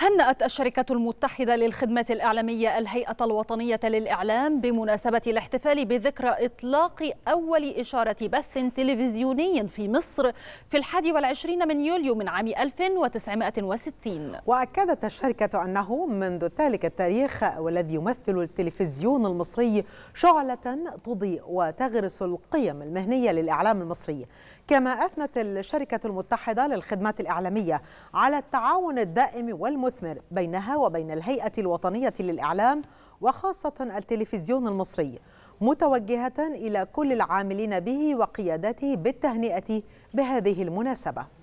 هنأت الشركة المتحدة للخدمات الإعلامية الهيئة الوطنية للإعلام بمناسبة الاحتفال بذكرى إطلاق أول إشارة بث تلفزيوني في مصر في الحادي والعشرين من يوليو من عام 1960 وأكدت الشركة أنه منذ ذلك التاريخ والذي يمثل التلفزيون المصري شعلة تضيء وتغرس القيم المهنية للإعلام المصري كما أثنت الشركة المتحدة للخدمات الإعلامية على التعاون الدائم والمتحدة مثمر بينها وبين الهيئة الوطنية للإعلام وخاصة التلفزيون المصري متوجهة إلى كل العاملين به وقيادته بالتهنئة بهذه المناسبة